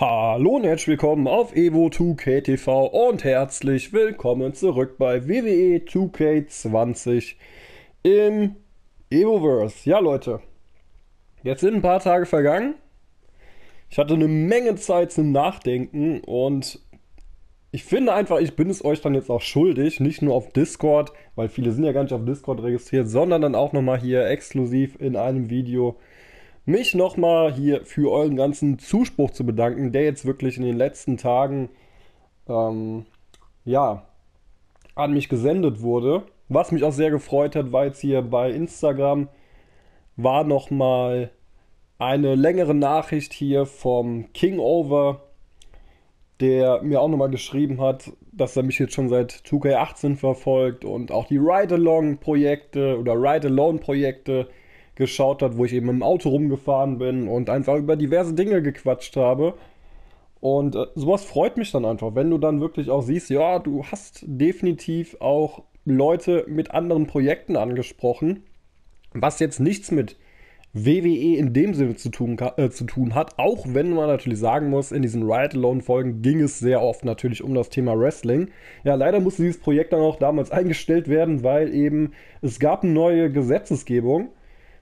Hallo und herzlich willkommen auf Evo 2K TV und herzlich willkommen zurück bei WWE 2K20 im Evoverse. Ja, Leute, jetzt sind ein paar Tage vergangen. Ich hatte eine Menge Zeit zum Nachdenken und ich finde einfach, ich bin es euch dann jetzt auch schuldig, nicht nur auf Discord, weil viele sind ja gar nicht auf Discord registriert, sondern dann auch nochmal hier exklusiv in einem Video mich nochmal hier für euren ganzen Zuspruch zu bedanken, der jetzt wirklich in den letzten Tagen ähm, ja, an mich gesendet wurde. Was mich auch sehr gefreut hat, war jetzt hier bei Instagram, war nochmal eine längere Nachricht hier vom King Over, der mir auch nochmal geschrieben hat, dass er mich jetzt schon seit 2K18 verfolgt und auch die Ride-Along-Projekte oder Ride-Alone-Projekte geschaut hat, wo ich eben im Auto rumgefahren bin und einfach über diverse Dinge gequatscht habe. Und äh, sowas freut mich dann einfach, wenn du dann wirklich auch siehst, ja, du hast definitiv auch Leute mit anderen Projekten angesprochen, was jetzt nichts mit WWE in dem Sinne zu tun, äh, zu tun hat, auch wenn man natürlich sagen muss, in diesen Riot Alone Folgen ging es sehr oft natürlich um das Thema Wrestling. Ja, leider musste dieses Projekt dann auch damals eingestellt werden, weil eben es gab eine neue Gesetzesgebung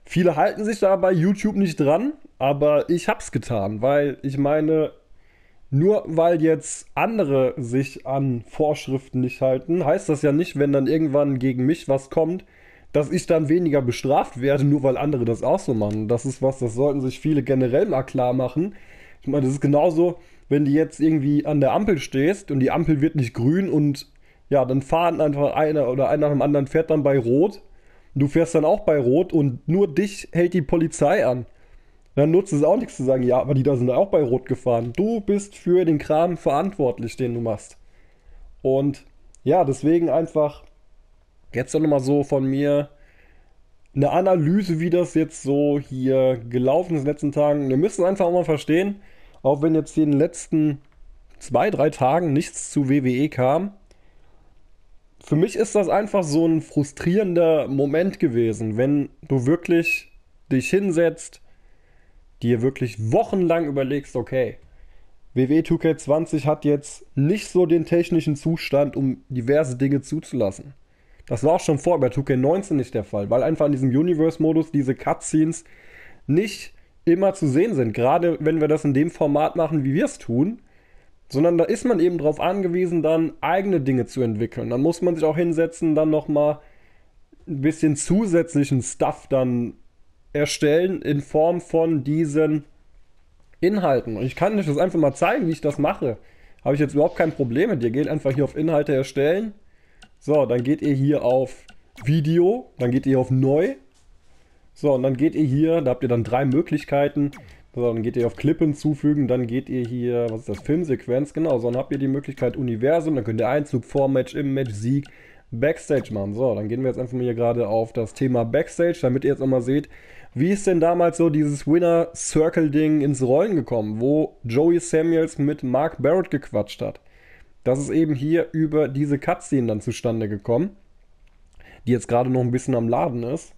Viele halten sich da bei YouTube nicht dran, aber ich hab's getan, weil ich meine, nur weil jetzt andere sich an Vorschriften nicht halten, heißt das ja nicht, wenn dann irgendwann gegen mich was kommt, dass ich dann weniger bestraft werde, nur weil andere das auch so machen. Das ist was, das sollten sich viele generell mal klar machen. Ich meine, das ist genauso, wenn du jetzt irgendwie an der Ampel stehst und die Ampel wird nicht grün und ja, dann fahren einfach einer oder einer nach dem anderen fährt dann bei Rot Du fährst dann auch bei Rot und nur dich hält die Polizei an. Dann nutzt es auch nichts zu sagen, ja, aber die da sind auch bei Rot gefahren. Du bist für den Kram verantwortlich, den du machst. Und ja, deswegen einfach jetzt dann nochmal so von mir eine Analyse, wie das jetzt so hier gelaufen ist in den letzten Tagen. Wir müssen einfach auch mal verstehen, auch wenn jetzt hier in den letzten zwei, drei Tagen nichts zu WWE kam, für mich ist das einfach so ein frustrierender Moment gewesen, wenn du wirklich dich hinsetzt, dir wirklich wochenlang überlegst, okay, WW 2K20 hat jetzt nicht so den technischen Zustand, um diverse Dinge zuzulassen. Das war auch schon vor bei 2K19 nicht der Fall, weil einfach in diesem Universe-Modus diese Cutscenes nicht immer zu sehen sind. Gerade wenn wir das in dem Format machen, wie wir es tun, sondern da ist man eben darauf angewiesen, dann eigene Dinge zu entwickeln. Dann muss man sich auch hinsetzen, dann nochmal ein bisschen zusätzlichen Stuff dann erstellen in Form von diesen Inhalten. Und ich kann euch das einfach mal zeigen, wie ich das mache. Habe ich jetzt überhaupt kein Problem mit. Ihr geht einfach hier auf Inhalte erstellen. So, dann geht ihr hier auf Video, dann geht ihr auf Neu. So, und dann geht ihr hier, da habt ihr dann drei Möglichkeiten. So, dann geht ihr auf Clip hinzufügen, dann geht ihr hier, was ist das, Filmsequenz, genau, so, dann habt ihr die Möglichkeit Universum, dann könnt ihr Einzug, Vormatch, Im-Match, Sieg, Backstage machen. So, dann gehen wir jetzt einfach mal hier gerade auf das Thema Backstage, damit ihr jetzt nochmal seht, wie ist denn damals so dieses Winner Circle Ding ins Rollen gekommen, wo Joey Samuels mit Mark Barrett gequatscht hat? Das ist eben hier über diese Cutscene dann zustande gekommen, die jetzt gerade noch ein bisschen am Laden ist.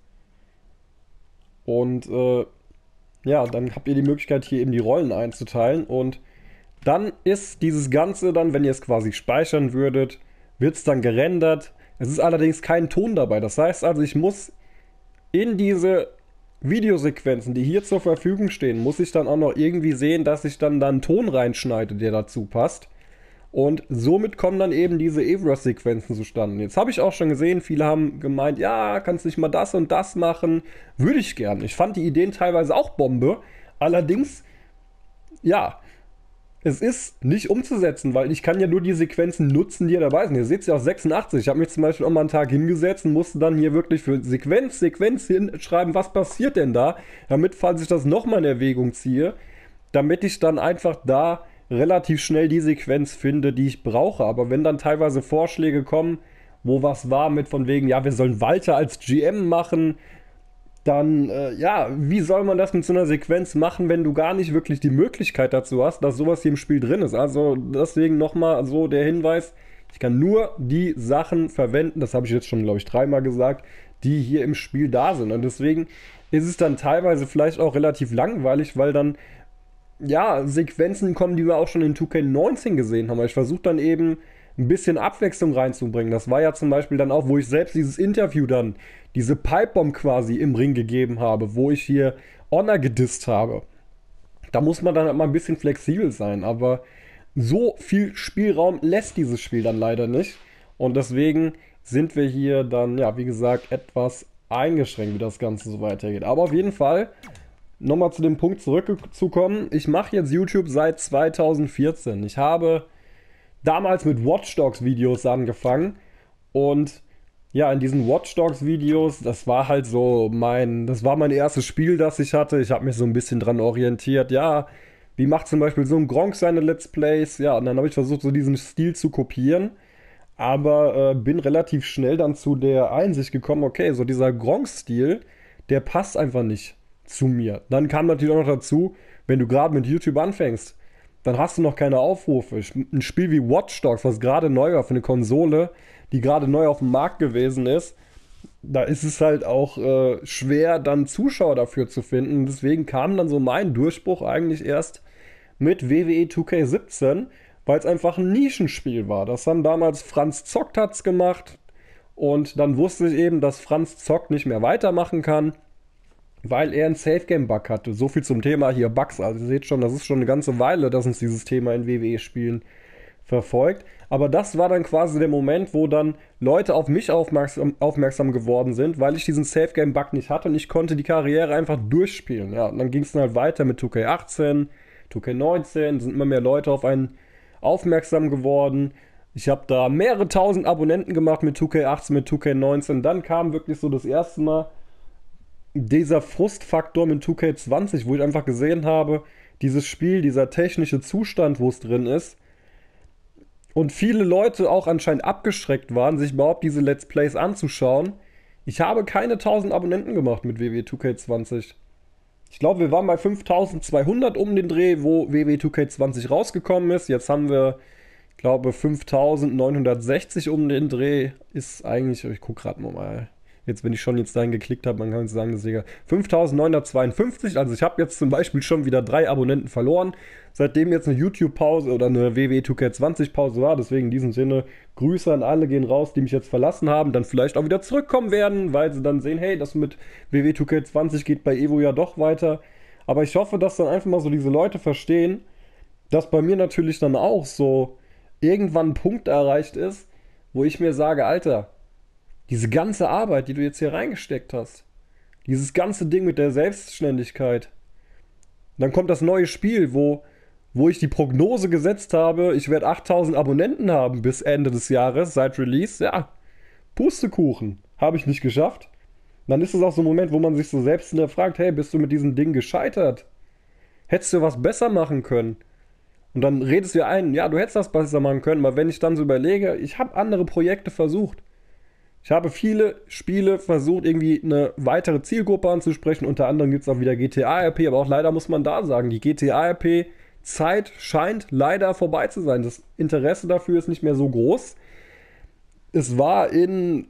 Und äh, ja, dann habt ihr die Möglichkeit, hier eben die Rollen einzuteilen. Und dann ist dieses Ganze dann, wenn ihr es quasi speichern würdet, wird es dann gerendert. Es ist allerdings kein Ton dabei. Das heißt also, ich muss in diese Videosequenzen, die hier zur Verfügung stehen, muss ich dann auch noch irgendwie sehen, dass ich dann da einen Ton reinschneide, der dazu passt. Und somit kommen dann eben diese Evros-Sequenzen zustande. Jetzt habe ich auch schon gesehen, viele haben gemeint, ja, kannst nicht mal das und das machen. Würde ich gern. Ich fand die Ideen teilweise auch Bombe. Allerdings, ja, es ist nicht umzusetzen, weil ich kann ja nur die Sequenzen nutzen, die ja dabei sind. Ihr seht es ja auch 86. Ich habe mich zum Beispiel auch mal einen Tag hingesetzt und musste dann hier wirklich für Sequenz, Sequenz hinschreiben, was passiert denn da, damit, falls ich das nochmal in Erwägung ziehe, damit ich dann einfach da relativ schnell die Sequenz finde, die ich brauche. Aber wenn dann teilweise Vorschläge kommen, wo was war mit von wegen, ja, wir sollen Walter als GM machen, dann, äh, ja, wie soll man das mit so einer Sequenz machen, wenn du gar nicht wirklich die Möglichkeit dazu hast, dass sowas hier im Spiel drin ist? Also deswegen nochmal so der Hinweis, ich kann nur die Sachen verwenden, das habe ich jetzt schon, glaube ich, dreimal gesagt, die hier im Spiel da sind. Und deswegen ist es dann teilweise vielleicht auch relativ langweilig, weil dann ja, Sequenzen kommen, die wir auch schon in 2K19 gesehen haben. Ich versuche dann eben ein bisschen Abwechslung reinzubringen. Das war ja zum Beispiel dann auch, wo ich selbst dieses Interview dann, diese Pipebomb quasi im Ring gegeben habe, wo ich hier Honor gedisst habe. Da muss man dann halt mal ein bisschen flexibel sein, aber so viel Spielraum lässt dieses Spiel dann leider nicht. Und deswegen sind wir hier dann, ja, wie gesagt, etwas eingeschränkt, wie das Ganze so weitergeht. Aber auf jeden Fall nochmal zu dem Punkt zurückzukommen. Ich mache jetzt YouTube seit 2014. Ich habe damals mit Watchdogs Videos angefangen und ja, in diesen Watchdogs Videos, das war halt so mein, das war mein erstes Spiel, das ich hatte. Ich habe mich so ein bisschen dran orientiert. Ja, wie macht zum Beispiel so ein Gronk seine Let's Plays? Ja, und dann habe ich versucht, so diesen Stil zu kopieren. Aber äh, bin relativ schnell dann zu der Einsicht gekommen, okay, so dieser Gronk-Stil, der passt einfach nicht zu mir. Dann kam natürlich auch noch dazu, wenn du gerade mit YouTube anfängst, dann hast du noch keine Aufrufe. Ein Spiel wie Watch Dogs, was gerade neu war für eine Konsole, die gerade neu auf dem Markt gewesen ist, da ist es halt auch äh, schwer, dann Zuschauer dafür zu finden. Deswegen kam dann so mein Durchbruch eigentlich erst mit WWE e 2K17, weil es einfach ein Nischenspiel war. Das haben damals Franz Zockt hat's gemacht und dann wusste ich eben, dass Franz Zockt nicht mehr weitermachen kann weil er einen Safe Game Bug hatte. So viel zum Thema hier Bugs. Also ihr seht schon, das ist schon eine ganze Weile, dass uns dieses Thema in WWE Spielen verfolgt. Aber das war dann quasi der Moment, wo dann Leute auf mich aufmerksam, aufmerksam geworden sind, weil ich diesen Safe Game Bug nicht hatte und ich konnte die Karriere einfach durchspielen. Ja, und dann ging es dann halt weiter mit 2K18, 2K19, sind immer mehr Leute auf einen aufmerksam geworden. Ich habe da mehrere tausend Abonnenten gemacht mit 2K18, mit 2K19. Dann kam wirklich so das erste Mal dieser Frustfaktor mit 2K20, wo ich einfach gesehen habe, dieses Spiel, dieser technische Zustand, wo es drin ist, und viele Leute auch anscheinend abgeschreckt waren, sich überhaupt diese Let's Plays anzuschauen. Ich habe keine 1000 Abonnenten gemacht mit WW 2K20. Ich glaube, wir waren bei 5200 um den Dreh, wo WW 2K20 rausgekommen ist. Jetzt haben wir, ich glaube, 5960 um den Dreh. Ist eigentlich, ich gucke gerade mal Jetzt, wenn ich schon jetzt dahin geklickt habe, man kann jetzt sagen, das ist egal. 5952, also ich habe jetzt zum Beispiel schon wieder drei Abonnenten verloren, seitdem jetzt eine YouTube-Pause oder eine WW2K20-Pause war. Deswegen in diesem Sinne, Grüße an alle gehen raus, die mich jetzt verlassen haben, dann vielleicht auch wieder zurückkommen werden, weil sie dann sehen, hey, das mit WW2K20 geht bei Evo ja doch weiter. Aber ich hoffe, dass dann einfach mal so diese Leute verstehen, dass bei mir natürlich dann auch so irgendwann ein Punkt erreicht ist, wo ich mir sage, Alter, diese ganze Arbeit, die du jetzt hier reingesteckt hast, dieses ganze Ding mit der Selbstständigkeit. Dann kommt das neue Spiel, wo, wo ich die Prognose gesetzt habe, ich werde 8000 Abonnenten haben bis Ende des Jahres, seit Release. Ja, Pustekuchen. Habe ich nicht geschafft. Dann ist es auch so ein Moment, wo man sich so selbst hinterfragt, hey, bist du mit diesem Ding gescheitert? Hättest du was besser machen können? Und dann redest du ein, ja, du hättest das besser machen können, aber wenn ich dann so überlege, ich habe andere Projekte versucht. Ich habe viele Spiele versucht, irgendwie eine weitere Zielgruppe anzusprechen. Unter anderem gibt es auch wieder GTA-RP, aber auch leider muss man da sagen, die GTA-RP-Zeit scheint leider vorbei zu sein. Das Interesse dafür ist nicht mehr so groß. Es war in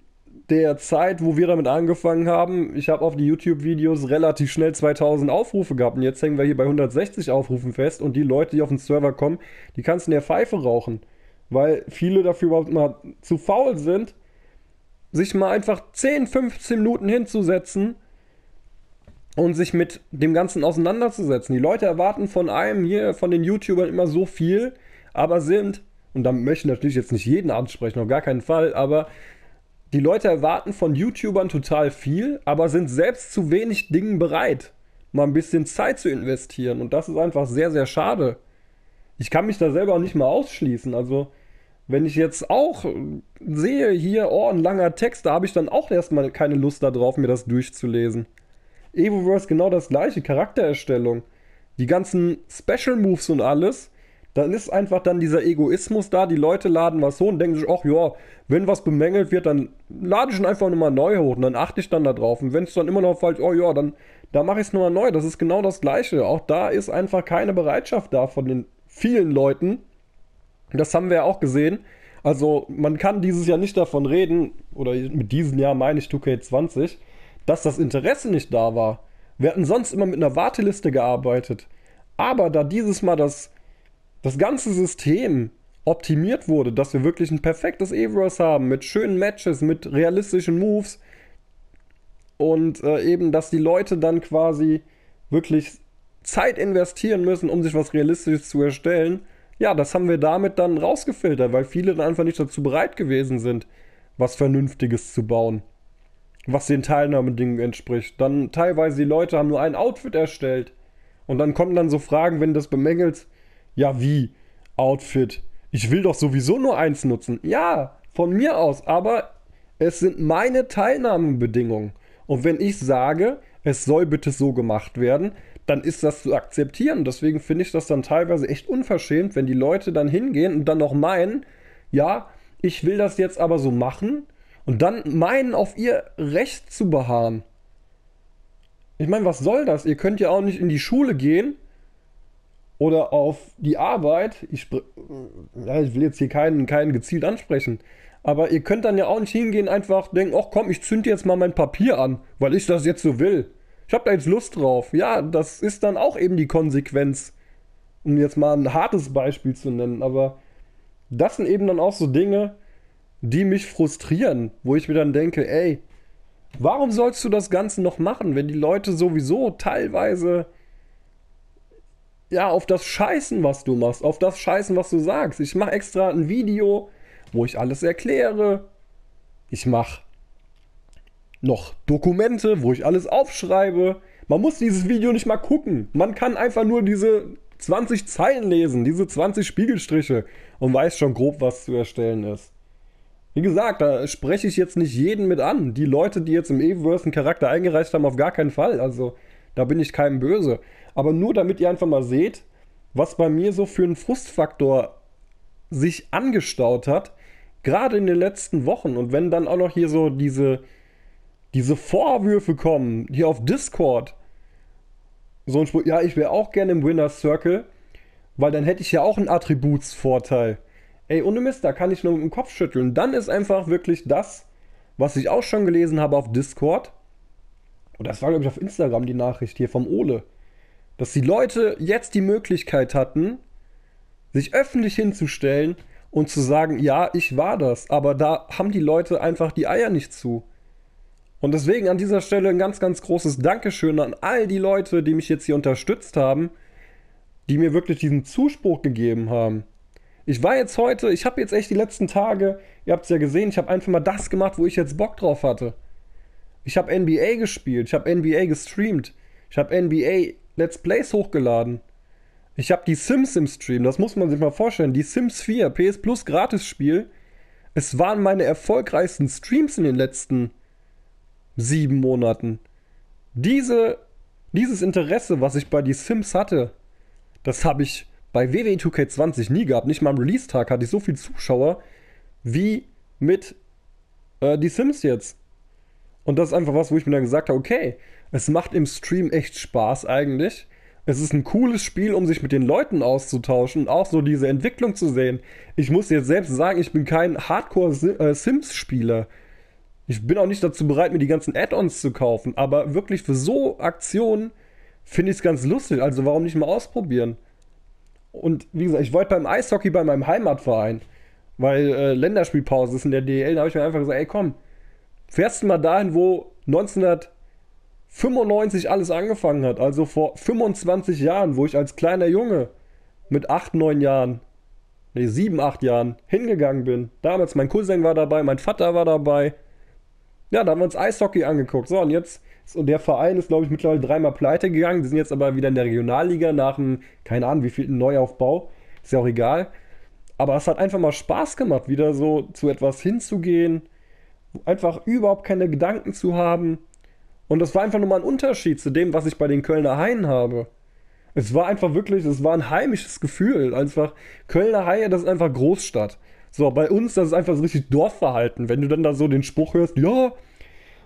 der Zeit, wo wir damit angefangen haben, ich habe auf die YouTube-Videos relativ schnell 2000 Aufrufe gehabt und jetzt hängen wir hier bei 160 Aufrufen fest und die Leute, die auf den Server kommen, die kannst du in der Pfeife rauchen, weil viele dafür überhaupt mal zu faul sind, sich mal einfach 10, 15 Minuten hinzusetzen und sich mit dem Ganzen auseinanderzusetzen. Die Leute erwarten von einem hier, von den YouTubern immer so viel, aber sind, und da möchte ich natürlich jetzt nicht jeden ansprechen, auf gar keinen Fall, aber die Leute erwarten von YouTubern total viel, aber sind selbst zu wenig Dingen bereit, mal ein bisschen Zeit zu investieren. Und das ist einfach sehr, sehr schade. Ich kann mich da selber auch nicht mal ausschließen. Also wenn ich jetzt auch äh, sehe, hier, oh, ein langer Text, da habe ich dann auch erstmal keine Lust darauf, mir das durchzulesen. Evoverse genau das gleiche, Charaktererstellung. Die ganzen Special Moves und alles, dann ist einfach dann dieser Egoismus da, die Leute laden was hoch und denken sich, ach ja, wenn was bemängelt wird, dann lade ich ihn einfach nochmal neu hoch und dann achte ich dann da drauf. Und wenn es dann immer noch falsch, oh ja, dann da mache ich es nochmal neu. Das ist genau das Gleiche. Auch da ist einfach keine Bereitschaft da von den vielen Leuten, das haben wir ja auch gesehen. Also man kann dieses Jahr nicht davon reden, oder mit diesem Jahr meine ich 2K20, dass das Interesse nicht da war. Wir hatten sonst immer mit einer Warteliste gearbeitet. Aber da dieses Mal das, das ganze System optimiert wurde, dass wir wirklich ein perfektes Evros haben, mit schönen Matches, mit realistischen Moves und äh, eben, dass die Leute dann quasi wirklich Zeit investieren müssen, um sich was Realistisches zu erstellen, ja, das haben wir damit dann rausgefiltert, weil viele dann einfach nicht dazu bereit gewesen sind, was Vernünftiges zu bauen, was den Teilnahmedingen entspricht. Dann teilweise die Leute haben nur ein Outfit erstellt und dann kommen dann so Fragen, wenn du das bemängelst, ja wie Outfit? Ich will doch sowieso nur eins nutzen. Ja, von mir aus, aber es sind meine Teilnahmebedingungen. Und wenn ich sage, es soll bitte so gemacht werden, dann ist das zu akzeptieren. Deswegen finde ich das dann teilweise echt unverschämt, wenn die Leute dann hingehen und dann noch meinen, ja, ich will das jetzt aber so machen und dann meinen, auf ihr Recht zu beharren. Ich meine, was soll das? Ihr könnt ja auch nicht in die Schule gehen oder auf die Arbeit. Ich, ja, ich will jetzt hier keinen, keinen gezielt ansprechen. Aber ihr könnt dann ja auch nicht hingehen, einfach denken, ach komm, ich zünd jetzt mal mein Papier an, weil ich das jetzt so will ich habe da jetzt Lust drauf. Ja, das ist dann auch eben die Konsequenz, um jetzt mal ein hartes Beispiel zu nennen. Aber das sind eben dann auch so Dinge, die mich frustrieren, wo ich mir dann denke, ey, warum sollst du das Ganze noch machen, wenn die Leute sowieso teilweise ja auf das Scheißen, was du machst, auf das Scheißen, was du sagst. Ich mache extra ein Video, wo ich alles erkläre. Ich mache noch Dokumente, wo ich alles aufschreibe. Man muss dieses Video nicht mal gucken. Man kann einfach nur diese 20 Zeilen lesen, diese 20 Spiegelstriche und weiß schon grob, was zu erstellen ist. Wie gesagt, da spreche ich jetzt nicht jeden mit an. Die Leute, die jetzt im Eververse einen Charakter eingereicht haben, auf gar keinen Fall. Also da bin ich keinem böse. Aber nur damit ihr einfach mal seht, was bei mir so für einen Frustfaktor sich angestaut hat, gerade in den letzten Wochen. Und wenn dann auch noch hier so diese diese Vorwürfe kommen, hier auf Discord. So ein Spruch, ja, ich wäre auch gerne im Winner's Circle, weil dann hätte ich ja auch einen Attributsvorteil. Ey, ohne Mist, da kann ich nur mit dem Kopf schütteln. Dann ist einfach wirklich das, was ich auch schon gelesen habe auf Discord. Und das war, glaube ich, auf Instagram die Nachricht hier vom Ole. Dass die Leute jetzt die Möglichkeit hatten, sich öffentlich hinzustellen und zu sagen, ja, ich war das. Aber da haben die Leute einfach die Eier nicht zu. Und deswegen an dieser Stelle ein ganz, ganz großes Dankeschön an all die Leute, die mich jetzt hier unterstützt haben, die mir wirklich diesen Zuspruch gegeben haben. Ich war jetzt heute, ich habe jetzt echt die letzten Tage, ihr habt es ja gesehen, ich habe einfach mal das gemacht, wo ich jetzt Bock drauf hatte. Ich habe NBA gespielt, ich habe NBA gestreamt, ich habe NBA Let's Plays hochgeladen. Ich habe die Sims im Stream, das muss man sich mal vorstellen. Die Sims 4, PS Plus Gratis-Spiel. Es waren meine erfolgreichsten Streams in den letzten sieben Monaten. Diese, dieses Interesse, was ich bei die Sims hatte, das habe ich bei WW 2K20 e nie gehabt. Nicht mal am Release-Tag hatte ich so viele Zuschauer wie mit äh, die Sims jetzt. Und das ist einfach was, wo ich mir dann gesagt habe, okay, es macht im Stream echt Spaß eigentlich. Es ist ein cooles Spiel, um sich mit den Leuten auszutauschen und auch so diese Entwicklung zu sehen. Ich muss jetzt selbst sagen, ich bin kein Hardcore-Sims-Spieler. Äh, ich bin auch nicht dazu bereit, mir die ganzen Add-ons zu kaufen, aber wirklich für so Aktionen finde ich es ganz lustig. Also warum nicht mal ausprobieren? Und wie gesagt, ich wollte beim Eishockey bei meinem Heimatverein, weil äh, Länderspielpause ist in der DL, da habe ich mir einfach gesagt, ey komm, fährst du mal dahin, wo 1995 alles angefangen hat, also vor 25 Jahren, wo ich als kleiner Junge mit 8, 9 Jahren, nee, 7, 8 Jahren hingegangen bin. Damals mein Cousin war dabei, mein Vater war dabei, ja, da haben wir uns Eishockey angeguckt. So, und jetzt, und der Verein ist, glaube ich, mittlerweile dreimal pleite gegangen. Die sind jetzt aber wieder in der Regionalliga nach einem, keine Ahnung, wie viel Neuaufbau. Ist ja auch egal. Aber es hat einfach mal Spaß gemacht, wieder so zu etwas hinzugehen, einfach überhaupt keine Gedanken zu haben. Und das war einfach nur mal ein Unterschied zu dem, was ich bei den Kölner Haien habe. Es war einfach wirklich, es war ein heimisches Gefühl. Einfach, Kölner Haie, das ist einfach Großstadt. So, bei uns, das ist einfach so richtig Dorfverhalten. Wenn du dann da so den Spruch hörst, ja,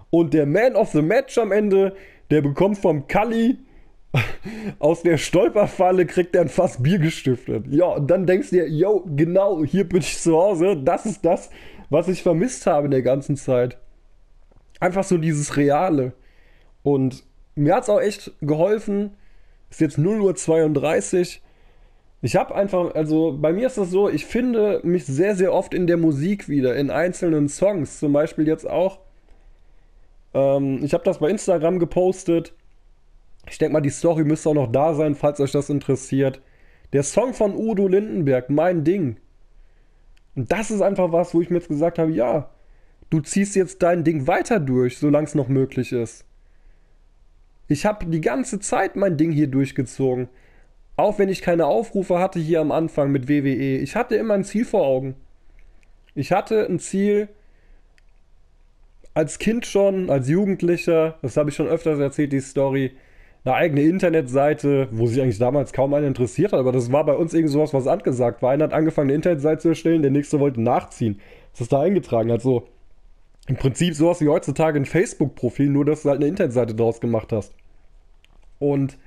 und der Man of the Match am Ende, der bekommt vom Kali aus der Stolperfalle, kriegt er ein Fass Bier gestiftet. Ja, und dann denkst du dir, yo, genau, hier bin ich zu Hause. Das ist das, was ich vermisst habe in der ganzen Zeit. Einfach so dieses Reale. Und mir hat es auch echt geholfen. Ist jetzt 0.32 Uhr ich habe einfach, also bei mir ist das so, ich finde mich sehr, sehr oft in der Musik wieder, in einzelnen Songs. Zum Beispiel jetzt auch, ähm, ich habe das bei Instagram gepostet. Ich denke mal, die Story müsste auch noch da sein, falls euch das interessiert. Der Song von Udo Lindenberg, mein Ding. Und das ist einfach was, wo ich mir jetzt gesagt habe, ja, du ziehst jetzt dein Ding weiter durch, solange es noch möglich ist. Ich habe die ganze Zeit mein Ding hier durchgezogen. Auch wenn ich keine Aufrufe hatte hier am Anfang mit WWE, ich hatte immer ein Ziel vor Augen. Ich hatte ein Ziel als Kind schon, als Jugendlicher, das habe ich schon öfters erzählt, die Story, eine eigene Internetseite, wo sich eigentlich damals kaum einer interessiert hat, aber das war bei uns irgendwie sowas, was angesagt war. Einer hat angefangen, eine Internetseite zu erstellen, der nächste wollte nachziehen. Das ist da eingetragen, also im Prinzip sowas wie heutzutage ein Facebook-Profil, nur dass du halt eine Internetseite draus gemacht hast. Und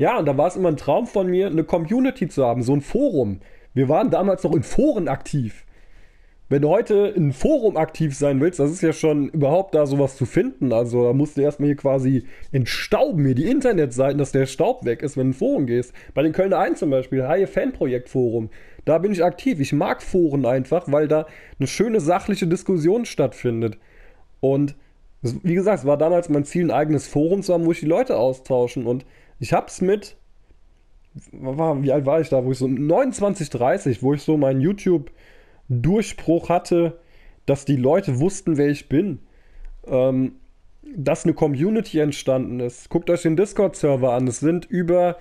ja, und da war es immer ein Traum von mir, eine Community zu haben, so ein Forum. Wir waren damals noch in Foren aktiv. Wenn du heute in einem Forum aktiv sein willst, das ist ja schon überhaupt da sowas zu finden. Also da musst du erstmal hier quasi entstauben, hier die Internetseiten, dass der Staub weg ist, wenn du in ein Forum gehst. Bei den Kölner 1 zum Beispiel, Haie Fanprojekt Forum, da bin ich aktiv. Ich mag Foren einfach, weil da eine schöne sachliche Diskussion stattfindet. Und wie gesagt, es war damals mein Ziel, ein eigenes Forum zu haben, wo ich die Leute austauschen und ich hab's mit, wie alt war ich da, wo ich so 29, 30, wo ich so meinen YouTube-Durchbruch hatte, dass die Leute wussten, wer ich bin. Ähm, dass eine Community entstanden ist. Guckt euch den Discord-Server an. Es sind über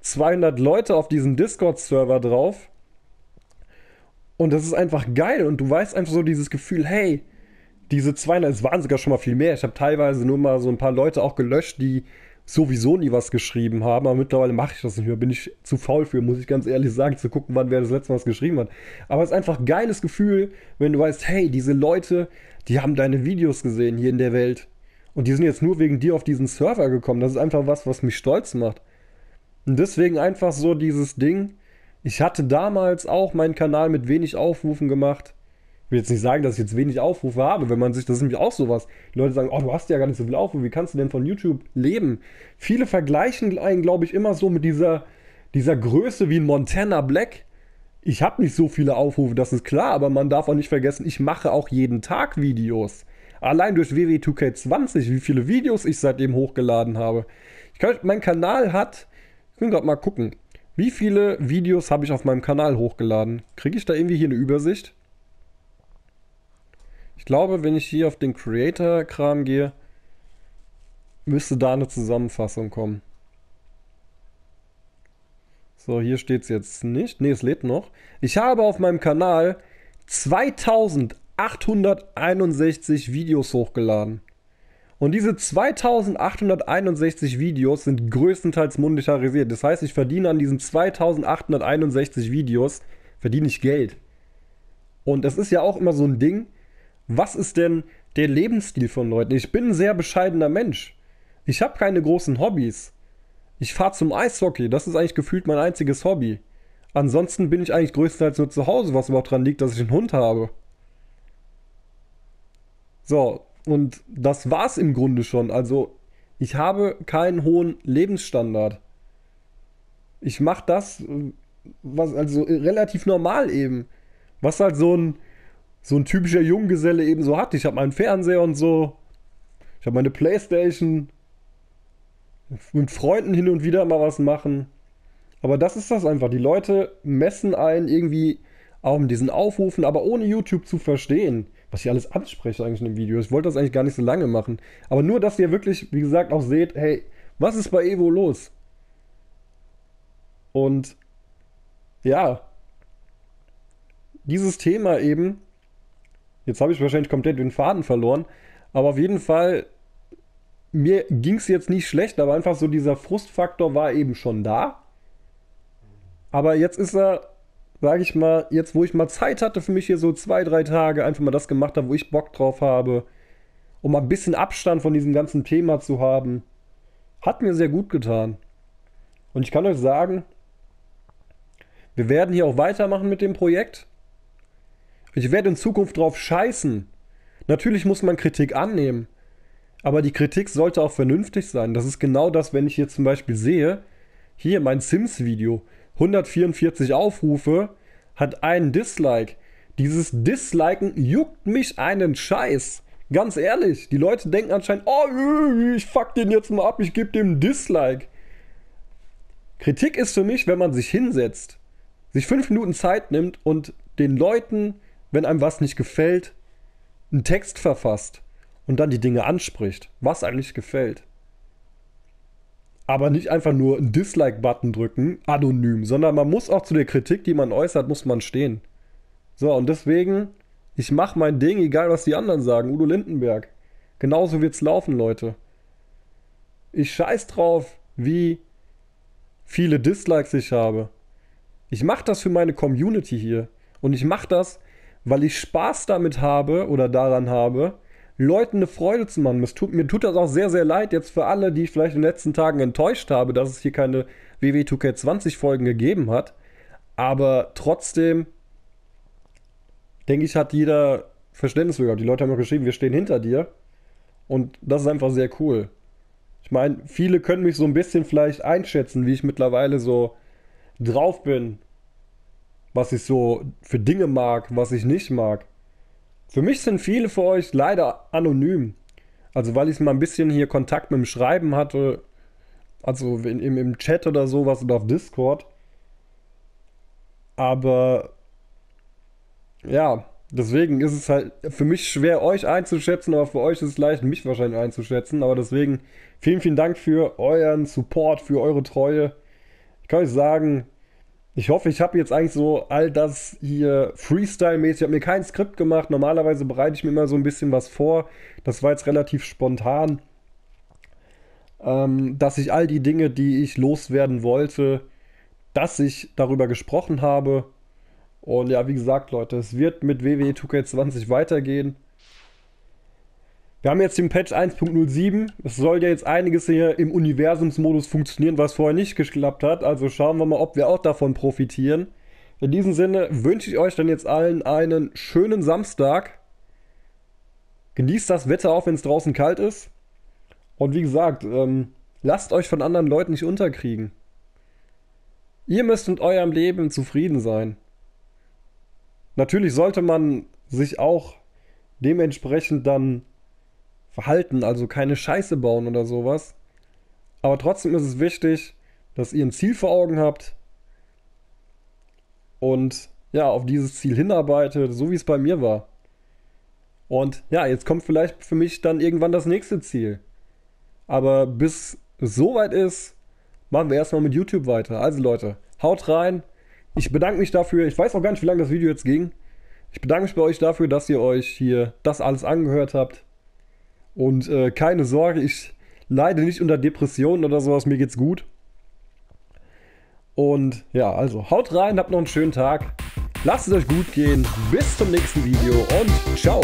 200 Leute auf diesem Discord-Server drauf. Und das ist einfach geil. Und du weißt einfach so dieses Gefühl, hey, diese 200, es waren sogar schon mal viel mehr. Ich habe teilweise nur mal so ein paar Leute auch gelöscht, die sowieso nie was geschrieben haben, aber mittlerweile mache ich das nicht mehr, bin ich zu faul für, muss ich ganz ehrlich sagen, zu gucken, wann wer das letzte Mal was geschrieben hat. Aber es ist einfach ein geiles Gefühl, wenn du weißt, hey, diese Leute, die haben deine Videos gesehen hier in der Welt und die sind jetzt nur wegen dir auf diesen Server gekommen. Das ist einfach was, was mich stolz macht. Und deswegen einfach so dieses Ding. Ich hatte damals auch meinen Kanal mit wenig Aufrufen gemacht ich will jetzt nicht sagen, dass ich jetzt wenig Aufrufe habe, wenn man sich, das ist nämlich auch sowas. Die Leute sagen, oh, du hast ja gar nicht so viel Aufrufe, wie kannst du denn von YouTube leben? Viele vergleichen einen, glaube ich, immer so mit dieser, dieser Größe wie ein Montana Black. Ich habe nicht so viele Aufrufe, das ist klar, aber man darf auch nicht vergessen, ich mache auch jeden Tag Videos. Allein durch WW2K20, wie viele Videos ich seitdem hochgeladen habe. Kann, mein Kanal hat, ich kann gerade mal gucken, wie viele Videos habe ich auf meinem Kanal hochgeladen? Kriege ich da irgendwie hier eine Übersicht? Ich glaube, wenn ich hier auf den Creator-Kram gehe, müsste da eine Zusammenfassung kommen. So, hier steht es jetzt nicht. Ne, es lädt noch. Ich habe auf meinem Kanal 2861 Videos hochgeladen. Und diese 2861 Videos sind größtenteils monetarisiert. Das heißt, ich verdiene an diesen 2861 Videos, verdiene ich Geld. Und das ist ja auch immer so ein Ding was ist denn der Lebensstil von Leuten? Ich bin ein sehr bescheidener Mensch. Ich habe keine großen Hobbys. Ich fahre zum Eishockey, das ist eigentlich gefühlt mein einziges Hobby. Ansonsten bin ich eigentlich größtenteils nur zu Hause, was aber auch daran liegt, dass ich einen Hund habe. So, und das war's im Grunde schon. Also, ich habe keinen hohen Lebensstandard. Ich mache das, äh, was also relativ normal eben. Was halt so ein so ein typischer Junggeselle eben so hat. Ich habe meinen Fernseher und so. Ich habe meine Playstation. Mit Freunden hin und wieder mal was machen. Aber das ist das einfach. Die Leute messen einen irgendwie auch mit diesen Aufrufen, aber ohne YouTube zu verstehen, was ich alles anspreche eigentlich in dem Video. Ich wollte das eigentlich gar nicht so lange machen. Aber nur, dass ihr wirklich, wie gesagt, auch seht, hey, was ist bei Evo los? Und ja, dieses Thema eben Jetzt habe ich wahrscheinlich komplett den Faden verloren. Aber auf jeden Fall, mir ging es jetzt nicht schlecht, aber einfach so dieser Frustfaktor war eben schon da. Aber jetzt ist er, sage ich mal, jetzt wo ich mal Zeit hatte für mich hier so zwei, drei Tage, einfach mal das gemacht habe, wo ich Bock drauf habe, um mal ein bisschen Abstand von diesem ganzen Thema zu haben, hat mir sehr gut getan. Und ich kann euch sagen, wir werden hier auch weitermachen mit dem Projekt. Ich werde in Zukunft drauf scheißen. Natürlich muss man Kritik annehmen. Aber die Kritik sollte auch vernünftig sein. Das ist genau das, wenn ich hier zum Beispiel sehe, hier mein Sims-Video, 144 Aufrufe, hat einen Dislike. Dieses Disliken juckt mich einen Scheiß. Ganz ehrlich, die Leute denken anscheinend, oh, ich fuck den jetzt mal ab, ich gebe dem Dislike. Kritik ist für mich, wenn man sich hinsetzt, sich fünf Minuten Zeit nimmt und den Leuten wenn einem was nicht gefällt, einen Text verfasst und dann die Dinge anspricht, was einem nicht gefällt. Aber nicht einfach nur einen Dislike-Button drücken, anonym, sondern man muss auch zu der Kritik, die man äußert, muss man stehen. So, und deswegen, ich mache mein Ding, egal was die anderen sagen, Udo Lindenberg. Genauso wird's laufen, Leute. Ich scheiß drauf, wie viele Dislikes ich habe. Ich mache das für meine Community hier. Und ich mache das, weil ich Spaß damit habe oder daran habe, Leuten eine Freude zu machen. Tut, mir tut das auch sehr, sehr leid jetzt für alle, die ich vielleicht in den letzten Tagen enttäuscht habe, dass es hier keine WW2K20-Folgen gegeben hat. Aber trotzdem, denke ich, hat jeder Verständnis für gehabt. Die Leute haben mir geschrieben, wir stehen hinter dir. Und das ist einfach sehr cool. Ich meine, viele können mich so ein bisschen vielleicht einschätzen, wie ich mittlerweile so drauf bin, was ich so für Dinge mag, was ich nicht mag. Für mich sind viele von euch leider anonym. Also weil ich mal ein bisschen hier Kontakt mit dem Schreiben hatte, also in, im, im Chat oder sowas oder auf Discord. Aber ja, deswegen ist es halt für mich schwer, euch einzuschätzen, aber für euch ist es leicht, mich wahrscheinlich einzuschätzen. Aber deswegen vielen, vielen Dank für euren Support, für eure Treue. Ich kann euch sagen, ich hoffe, ich habe jetzt eigentlich so all das hier Freestyle-mäßig. Ich habe mir kein Skript gemacht. Normalerweise bereite ich mir immer so ein bisschen was vor. Das war jetzt relativ spontan, ähm, dass ich all die Dinge, die ich loswerden wollte, dass ich darüber gesprochen habe. Und ja, wie gesagt, Leute, es wird mit WWE 2K20 weitergehen. Wir haben jetzt den Patch 1.07. Es soll ja jetzt einiges hier im Universumsmodus funktionieren, was vorher nicht geklappt hat. Also schauen wir mal, ob wir auch davon profitieren. In diesem Sinne wünsche ich euch dann jetzt allen einen schönen Samstag. Genießt das Wetter auch, wenn es draußen kalt ist. Und wie gesagt, ähm, lasst euch von anderen Leuten nicht unterkriegen. Ihr müsst mit eurem Leben zufrieden sein. Natürlich sollte man sich auch dementsprechend dann verhalten, also keine Scheiße bauen oder sowas. Aber trotzdem ist es wichtig, dass ihr ein Ziel vor Augen habt und ja, auf dieses Ziel hinarbeitet, so wie es bei mir war. Und ja, jetzt kommt vielleicht für mich dann irgendwann das nächste Ziel. Aber bis es soweit ist, machen wir erstmal mit YouTube weiter. Also Leute, haut rein. Ich bedanke mich dafür. Ich weiß auch gar nicht, wie lange das Video jetzt ging. Ich bedanke mich bei euch dafür, dass ihr euch hier das alles angehört habt. Und äh, keine Sorge, ich leide nicht unter Depressionen oder sowas, mir geht's gut. Und ja, also haut rein, habt noch einen schönen Tag. Lasst es euch gut gehen. Bis zum nächsten Video und ciao.